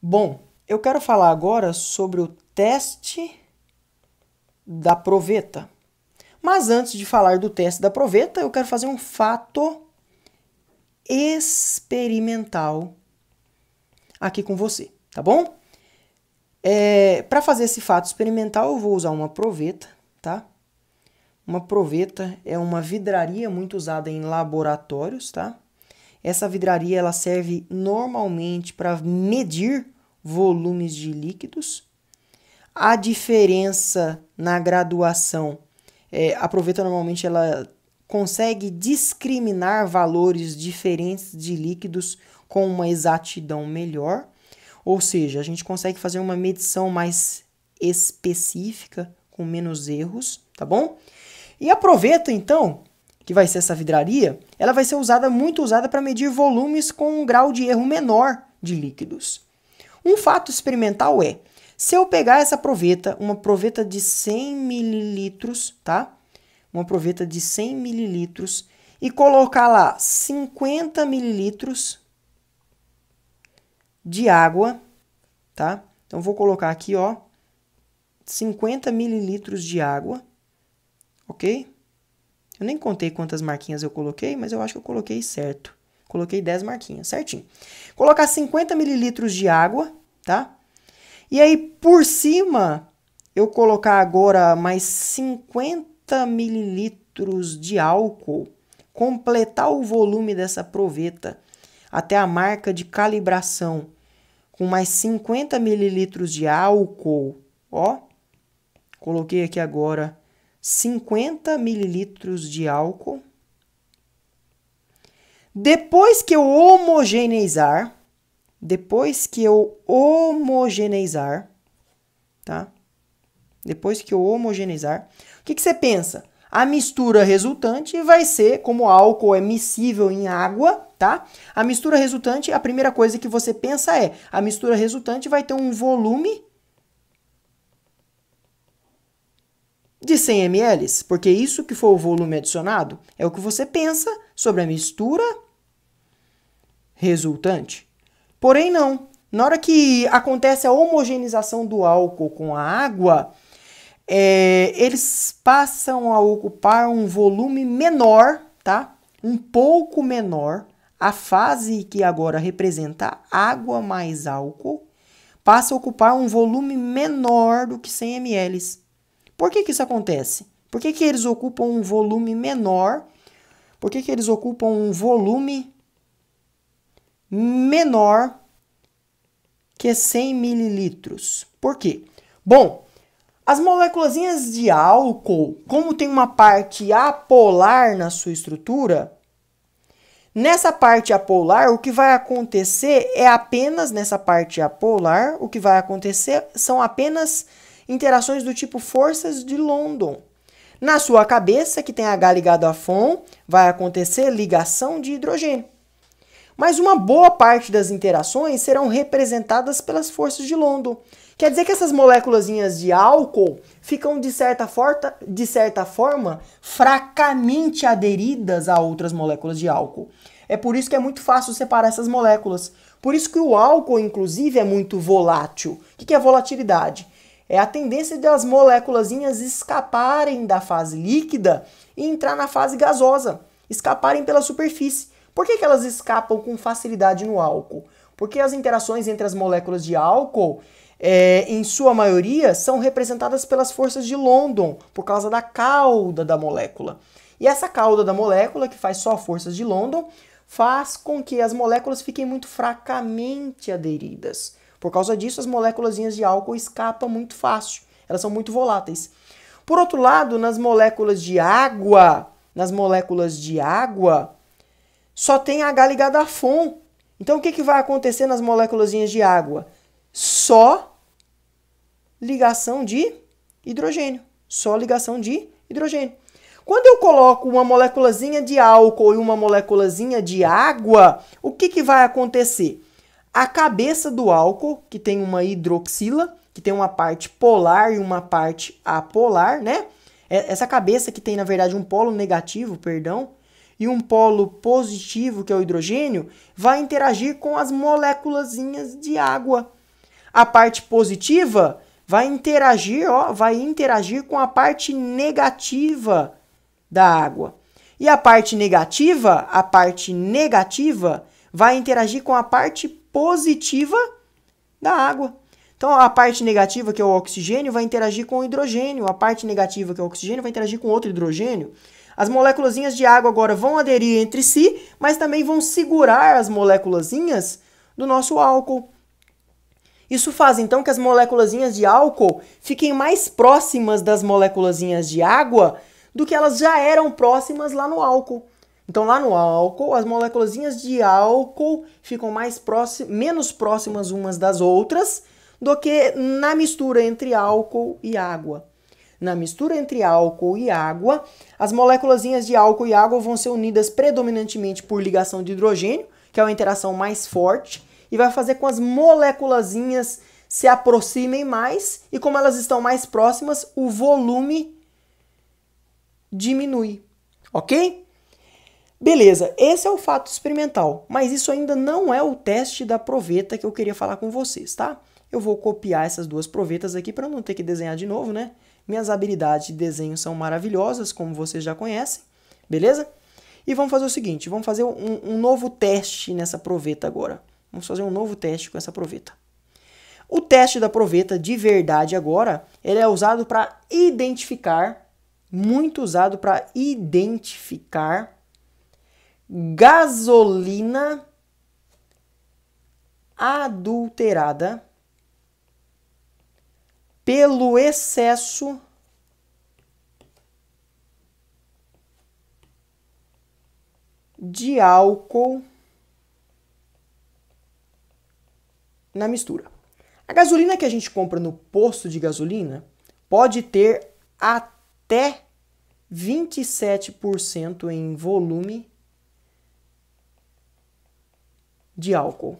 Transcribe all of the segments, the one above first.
Bom, eu quero falar agora sobre o teste da proveta. Mas antes de falar do teste da proveta, eu quero fazer um fato experimental aqui com você, tá bom? É, Para fazer esse fato experimental, eu vou usar uma proveta, tá? Uma proveta é uma vidraria muito usada em laboratórios, tá? Essa vidraria ela serve normalmente para medir volumes de líquidos. A diferença na graduação, é, normalmente ela consegue discriminar valores diferentes de líquidos com uma exatidão melhor. Ou seja, a gente consegue fazer uma medição mais específica, com menos erros, tá bom? E aproveita então que vai ser essa vidraria, ela vai ser usada muito usada para medir volumes com um grau de erro menor de líquidos. Um fato experimental é, se eu pegar essa proveta, uma proveta de 100 mililitros, tá? Uma proveta de 100 mililitros e colocar lá 50 mililitros de água, tá? Então vou colocar aqui, ó, 50 mililitros de água, ok? Eu nem contei quantas marquinhas eu coloquei, mas eu acho que eu coloquei certo. Coloquei 10 marquinhas, certinho. Colocar 50 mililitros de água, tá? E aí, por cima, eu colocar agora mais 50 mililitros de álcool. Completar o volume dessa proveta até a marca de calibração com mais 50 mililitros de álcool, ó. Coloquei aqui agora 50 mililitros de álcool. Depois que eu homogeneizar, depois que eu homogeneizar, tá? Depois que eu homogeneizar, o que, que você pensa? A mistura resultante vai ser, como álcool é miscível em água, tá? A mistura resultante, a primeira coisa que você pensa é, a mistura resultante vai ter um volume de 100 ml, porque isso que for o volume adicionado é o que você pensa sobre a mistura resultante. Porém, não. Na hora que acontece a homogeneização do álcool com a água, é, eles passam a ocupar um volume menor, tá? Um pouco menor. A fase que agora representa água mais álcool passa a ocupar um volume menor do que 100 ml. Por que, que isso acontece? Por que, que eles ocupam um volume menor? Por que, que eles ocupam um volume menor que 100 mililitros? Por quê? Bom, as moléculas de álcool, como tem uma parte apolar na sua estrutura, nessa parte apolar, o que vai acontecer é apenas, nessa parte apolar, o que vai acontecer são apenas interações do tipo forças de London. Na sua cabeça, que tem H ligado a FON, vai acontecer ligação de hidrogênio. Mas uma boa parte das interações serão representadas pelas forças de London. Quer dizer que essas moléculas de álcool ficam de certa, forta, de certa forma fracamente aderidas a outras moléculas de álcool. É por isso que é muito fácil separar essas moléculas. Por isso que o álcool, inclusive, é muito volátil. O que é volatilidade? é a tendência das moléculas escaparem da fase líquida e entrar na fase gasosa, escaparem pela superfície. Por que, que elas escapam com facilidade no álcool? Porque as interações entre as moléculas de álcool, é, em sua maioria, são representadas pelas forças de London, por causa da cauda da molécula. E essa cauda da molécula, que faz só forças de London, faz com que as moléculas fiquem muito fracamente aderidas. Por causa disso, as moléculas de álcool escapam muito fácil, elas são muito voláteis. Por outro lado, nas moléculas de água, nas moléculas de água, só tem H ligado a FON. Então o que, que vai acontecer nas moléculas de água? Só ligação de hidrogênio. Só ligação de hidrogênio. Quando eu coloco uma moléculazinha de álcool e uma moléculazinha de água, o que, que vai acontecer? A cabeça do álcool, que tem uma hidroxila, que tem uma parte polar e uma parte apolar, né? É, essa cabeça que tem, na verdade, um polo negativo, perdão, e um polo positivo, que é o hidrogênio, vai interagir com as moléculas de água. A parte positiva vai interagir, ó, vai interagir com a parte negativa da água. E a parte negativa, a parte negativa vai interagir com a parte positiva da água. Então, a parte negativa, que é o oxigênio, vai interagir com o hidrogênio. A parte negativa, que é o oxigênio, vai interagir com outro hidrogênio. As moléculas de água agora vão aderir entre si, mas também vão segurar as moléculas do nosso álcool. Isso faz então que as moléculas de álcool fiquem mais próximas das moléculas de água do que elas já eram próximas lá no álcool. Então lá no álcool, as moléculas de álcool ficam mais próxim, menos próximas umas das outras do que na mistura entre álcool e água. Na mistura entre álcool e água, as moléculas de álcool e água vão ser unidas predominantemente por ligação de hidrogênio, que é uma interação mais forte, e vai fazer com as moléculas se aproximem mais e como elas estão mais próximas, o volume diminui, ok? Beleza, esse é o fato experimental, mas isso ainda não é o teste da proveta que eu queria falar com vocês, tá? Eu vou copiar essas duas provetas aqui para não ter que desenhar de novo, né? Minhas habilidades de desenho são maravilhosas, como vocês já conhecem, beleza? E vamos fazer o seguinte, vamos fazer um, um novo teste nessa proveta agora. Vamos fazer um novo teste com essa proveta. O teste da proveta de verdade agora, ele é usado para identificar, muito usado para identificar gasolina adulterada pelo excesso de álcool na mistura. A gasolina que a gente compra no posto de gasolina pode ter até 27% em volume de álcool.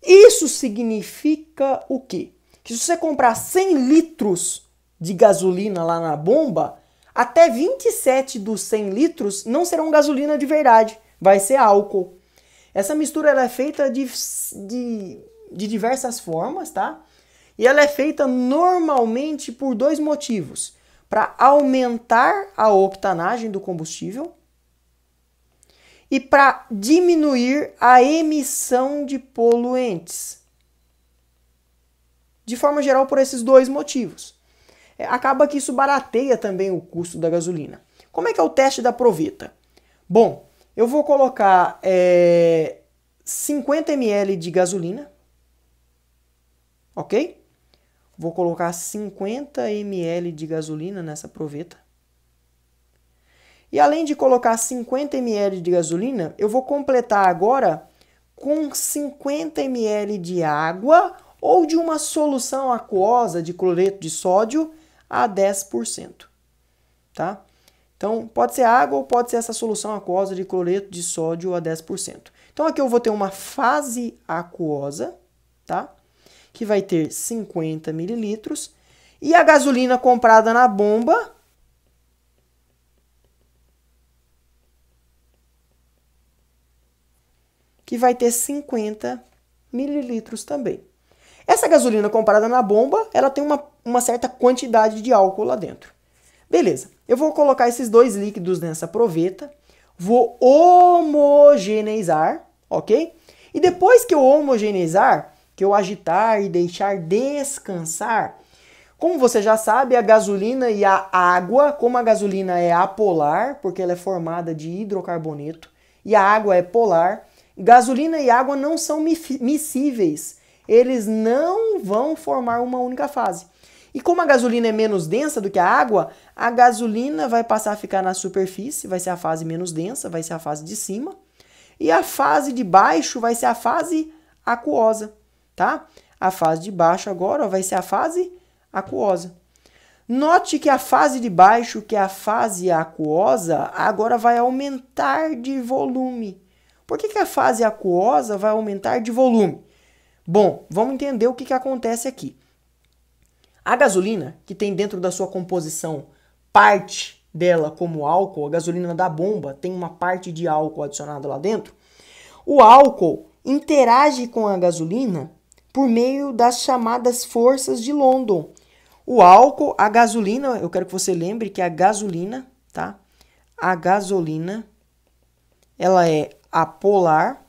Isso significa o quê? Que se você comprar 100 litros de gasolina lá na bomba, até 27 dos 100 litros não serão gasolina de verdade, vai ser álcool. Essa mistura ela é feita de, de, de diversas formas, tá? E ela é feita normalmente por dois motivos: para aumentar a octanagem do combustível e para diminuir a emissão de poluentes. De forma geral, por esses dois motivos. É, acaba que isso barateia também o custo da gasolina. Como é que é o teste da proveta? Bom, eu vou colocar é, 50 ml de gasolina, ok? Vou colocar 50 ml de gasolina nessa proveta. E além de colocar 50 ml de gasolina, eu vou completar agora com 50 ml de água ou de uma solução aquosa de cloreto de sódio a 10%. Tá? Então, pode ser água ou pode ser essa solução aquosa de cloreto de sódio a 10%. Então, aqui eu vou ter uma fase aquosa, tá? que vai ter 50 mililitros, e a gasolina comprada na bomba, que vai ter 50 mililitros também. Essa gasolina comparada na bomba, ela tem uma, uma certa quantidade de álcool lá dentro. Beleza, eu vou colocar esses dois líquidos nessa proveta, vou homogeneizar, ok? E depois que eu homogeneizar, que eu agitar e deixar descansar, como você já sabe, a gasolina e a água, como a gasolina é apolar, porque ela é formada de hidrocarboneto, e a água é polar, Gasolina e água não são miscíveis. Eles não vão formar uma única fase. E como a gasolina é menos densa do que a água, a gasolina vai passar a ficar na superfície, vai ser a fase menos densa, vai ser a fase de cima. E a fase de baixo vai ser a fase aquosa, tá? A fase de baixo agora ó, vai ser a fase aquosa. Note que a fase de baixo, que é a fase aquosa, agora vai aumentar de volume. Por que, que a fase aquosa vai aumentar de volume? Bom, vamos entender o que, que acontece aqui. A gasolina, que tem dentro da sua composição parte dela como álcool, a gasolina da bomba tem uma parte de álcool adicionada lá dentro. O álcool interage com a gasolina por meio das chamadas forças de London. O álcool, a gasolina, eu quero que você lembre que a gasolina, tá? A gasolina, ela é apolar.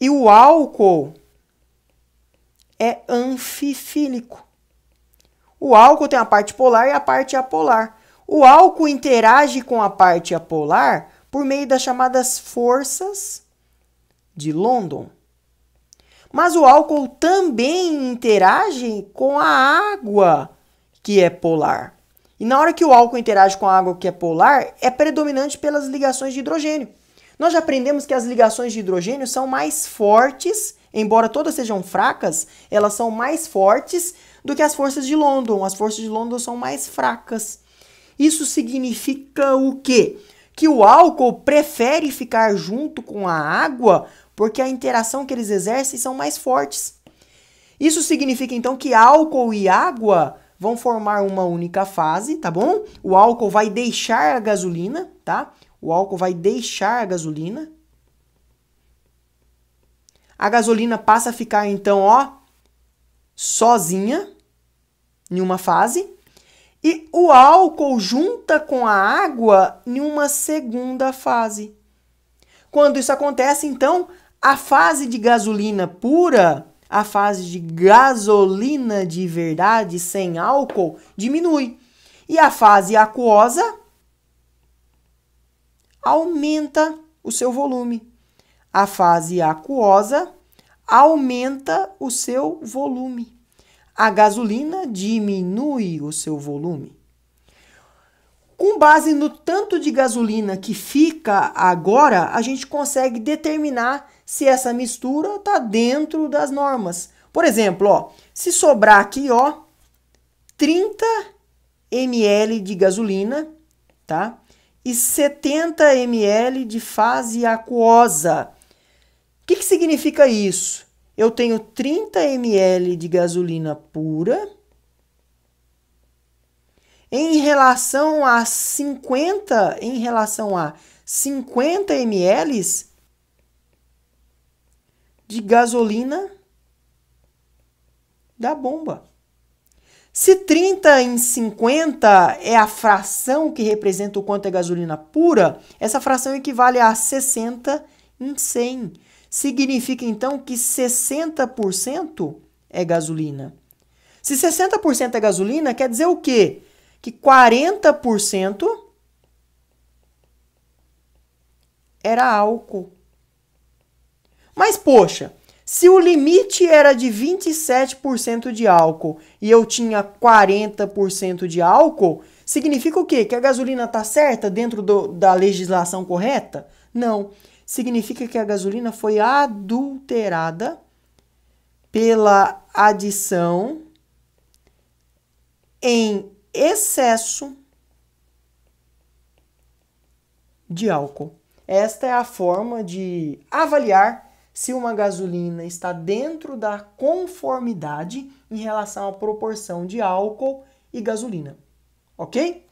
E o álcool é anfifílico. O álcool tem a parte polar e a parte apolar. O álcool interage com a parte apolar por meio das chamadas forças de London. Mas o álcool também interage com a água que é polar. E na hora que o álcool interage com a água que é polar, é predominante pelas ligações de hidrogênio. Nós já aprendemos que as ligações de hidrogênio são mais fortes, embora todas sejam fracas, elas são mais fortes do que as forças de London. As forças de London são mais fracas. Isso significa o quê? Que o álcool prefere ficar junto com a água porque a interação que eles exercem são mais fortes. Isso significa então que álcool e água vão formar uma única fase, tá bom? O álcool vai deixar a gasolina, tá? O álcool vai deixar a gasolina. A gasolina passa a ficar então, ó, sozinha em uma fase. E o álcool junta com a água em uma segunda fase. Quando isso acontece, então, a fase de gasolina pura, a fase de gasolina de verdade sem álcool, diminui. E a fase aquosa aumenta o seu volume. A fase aquosa aumenta o seu volume. A gasolina diminui o seu volume. Com base no tanto de gasolina que fica agora, a gente consegue determinar se essa mistura está dentro das normas. Por exemplo, ó, se sobrar aqui ó, 30 ml de gasolina, tá? e 70 ml de fase aquosa. O que, que significa isso? Eu tenho 30 ml de gasolina pura em relação a 50, em relação a 50 ml de gasolina da bomba. Se 30 em 50 é a fração que representa o quanto é gasolina pura, essa fração equivale a 60 em 100. Significa então que 60% é gasolina. Se 60% é gasolina, quer dizer o quê? Que 40% era álcool. Mas poxa, se o limite era de 27% de álcool e eu tinha 40% de álcool, significa o quê? Que a gasolina está certa dentro do, da legislação correta? Não. Significa que a gasolina foi adulterada pela adição em excesso de álcool. Esta é a forma de avaliar se uma gasolina está dentro da conformidade em relação à proporção de álcool e gasolina. Ok?